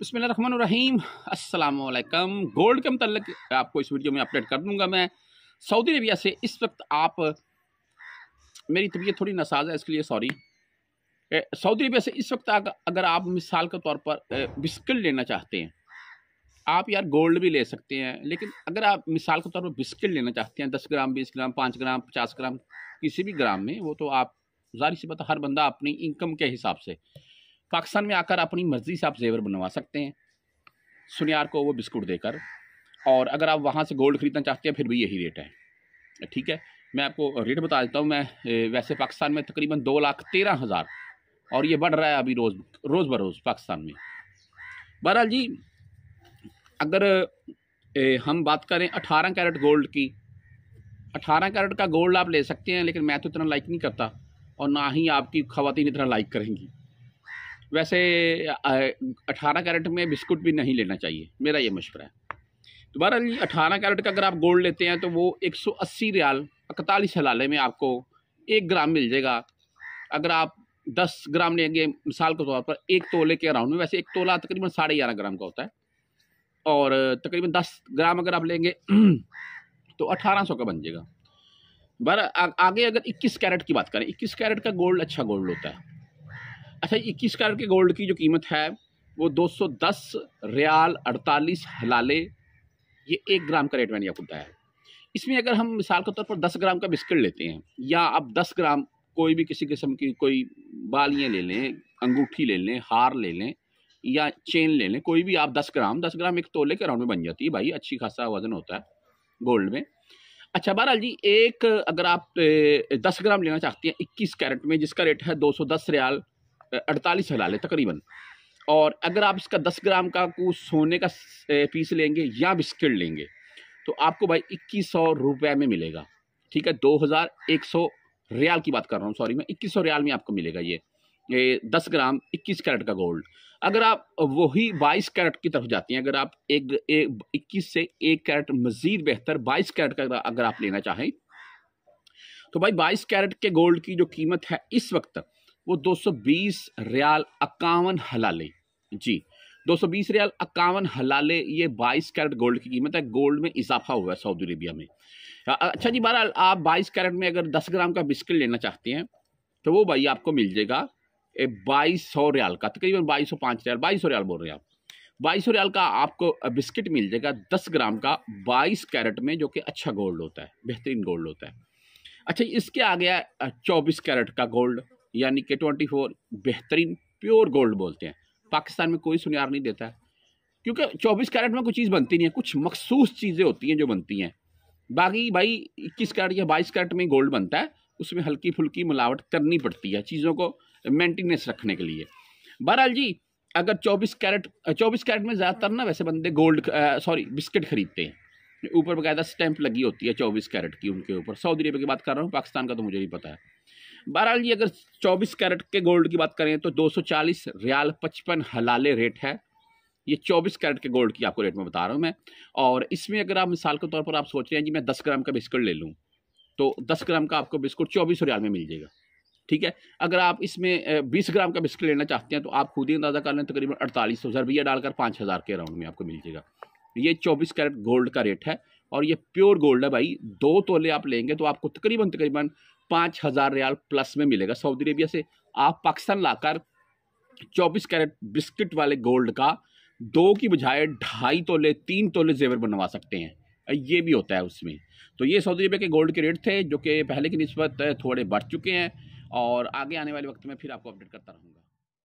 बसमिल रहीम असलकम गोल्ड के मतलब आपको इस वीडियो में अपडेट कर दूंगा मैं सऊदी अरबिया से इस वक्त आप मेरी तबीयत थोड़ी नसाज है इसके लिए सॉरी सऊदी अरबिया से इस वक्त अगर आप मिसाल के तौर पर बिस्किट लेना चाहते हैं आप यार गोल्ड भी ले सकते हैं लेकिन अगर आप मिसाल के तौर पर बिस्किट लेना चाहते हैं दस ग्राम बीस ग्राम पाँच ग्राम पचास ग्राम किसी भी ग्राम में वो तो आप जारी सी बात हर बंदा अपनी इनकम के हिसाब से पाकिस्तान में आकर अपनी मर्ज़ी से आप जेवर बनवा सकते हैं सुनियार को वो बिस्कुट देकर और अगर आप वहाँ से गोल्ड ख़रीदना चाहते हैं फिर भी यही रेट है ठीक है मैं आपको रेट बता देता हूँ मैं वैसे पाकिस्तान में तकरीबन दो लाख तेरह हज़ार और ये बढ़ रहा है अभी रोज़ रोज़ बरोज़ पाकिस्तान में बहरहाल जी अगर ए, हम बात करें अठारह कैरेट गोल्ड की अठारह कैरेट का गोल्ड आप ले सकते हैं लेकिन मैं तो इतना लाइक नहीं करता और ना ही आपकी खातन इतना लाइक करेंगी वैसे अठारह कैरेट में बिस्कुट भी नहीं लेना चाहिए मेरा ये मशवरा है तो बहरहाल अठारह कैरेट का अगर आप गोल्ड लेते हैं तो वो एक सौ अस्सी रियाल इकतालीस हलाले में आपको एक ग्राम मिल जाएगा अगर आप दस ग्राम लेंगे मिसाल के तौर पर एक तोले के अराउंड में वैसे एक तोला तकरीबन साढ़े ग्यारह ग्राम का होता है और तकरीबन दस ग्राम अगर आप लेंगे तो अठारह सौ का बन जाएगा बर आगे अगर इक्कीस कैरेट की बात करें इक्कीस कैरेट का गोल्ड अच्छा गोल्ड होता है अच्छा इक्कीस कैरेट के गोल्ड की जो कीमत है वो 210 रियाल 48 हलाले ये एक ग्राम का रेट मैंने आपको बताया है इसमें अगर हम मिसाल के तौर पर 10 ग्राम का बिस्किट लेते हैं या आप 10 ग्राम कोई भी किसी किस्म की कोई बालियाँ ले लें अंगूठी ले लें हार ले लें या चेन ले लें कोई भी आप दस ग्राम दस ग्राम एक तोले के अराउंड में बन जाती है भाई अच्छी खासा वजन होता है गोल्ड में अच्छा बहरहाल जी एक अगर आप दस ग्राम लेना चाहती हैं इक्कीस कैरेट में जिसका रेट है दो सौ दस रियाल अड़तालीस हलाल है तकरीबन और अगर आप इसका दस ग्राम का को सोने का पीस लेंगे या बिस्किट लेंगे तो आपको भाई इक्कीस सौ रुपये में मिलेगा ठीक है दो हज़ार एक सौ रियाल की बात कर रहा हूँ सॉरी मैं इक्कीस सौ रियाल में आपको मिलेगा ये ये दस ग्राम इक्कीस कैरेट का गोल्ड अगर आप वही बाईस कैरेट की तरफ जाती हैं अगर आप एक, एक इक्कीस से एक कैरेट मज़ीद बेहतर बाईस कैरेट का अगर आप लेना चाहें तो भाई बाईस कैरेट के गोल्ड की जो कीमत है इस वक्त तक वो 220 रियाल इक्यावन हलाले जी 220 रियाल इक्यावन हलाले ये 22 कैरेट गोल्ड की कीमत है गोल्ड में इजाफा हुआ है सऊदी अरेबिया में अच्छा जी बहरहाल आप 22 कैरेट में अगर 10 ग्राम का बिस्किट लेना चाहते हैं तो वो भाई आपको मिल जाएगा बाईस सौ रियाल का तकरीबन बाईस सौ पाँच रियाल बाईस सौ रियाल बोल रहे हैं आप बाईस सौ रियाल का आपको बिस्किट मिल जाएगा दस ग्राम का बाईस कैरेट में जो कि अच्छा गोल्ड होता है बेहतरीन गोल्ड होता है अच्छा इसके आ गया चौबीस कैरेट का गोल्ड यानी के ट्वेंटी फोर बेहतरीन प्योर गोल्ड बोलते हैं पाकिस्तान में कोई सुनियार नहीं देता है क्योंकि चौबीस कैरेट में कोई चीज़ बनती नहीं है कुछ मखसूस चीज़ें होती हैं जो बनती हैं बाकी भाई इक्कीस कैरेट या बाईस कैरेट में गोल्ड बनता है उसमें हल्की फुल्की मिलावट करनी पड़ती है चीज़ों को मेंटेनेंस रखने के लिए बहरहाल जी अगर 24 कैरेट 24 कैरेट में ज़्यादातर ना वैसे बंदे गोल्ड सॉरी बिस्किट खरीदते हैं ऊपर बकायदा स्टैंप लगी होती है 24 कैरेट की उनके ऊपर सऊदी अरेबिया की बात कर रहा हूँ पाकिस्तान का तो मुझे नहीं पता है बहरहाल ये अगर 24 कैरेट के गोल्ड की बात करें तो 240 रियाल पचपन हलाले रेट है ये 24 कैरेट के गोल्ड की आपको रेट में बता रहा हूँ मैं और इसमें अगर आप मिसाल के तौर पर आप सोच रहे हैं जी मैं 10 ग्राम का बिस्कुट ले लूँ तो 10 ग्राम का आपको बिस्कुट चौबीस रियाल में मिल जाएगा ठीक है अगर आप इसमें बीस ग्राम का बिस्किट लेना चाहते हैं तो आप खुद ही अंदाज़ा कर लें तकरीबन अड़तालीस सौ रुपया डालकर पाँच हज़ार के अराउंड में आपको मिल जाएगा ये चौबीस कैरेट गोल्ड का रेट है और ये प्योर गोल्ड है भाई दो तोले आप लेंगे तो आपको तकरीबन तकरीबन पाँच हज़ार रियाल प्लस में मिलेगा सऊदी अरेबिया से आप पाकिस्तान लाकर चौबीस कैरेट बिस्किट वाले गोल्ड का दो की बजाय ढाई तोले तीन तोले जेवर बनवा सकते हैं ये भी होता है उसमें तो ये सऊदी अरेबिया के गोल्ड के रेट थे जो कि पहले की नस्बत थोड़े बढ़ चुके हैं और आगे आने वाले वक्त में फिर आपको अपडेट करता रहूँगा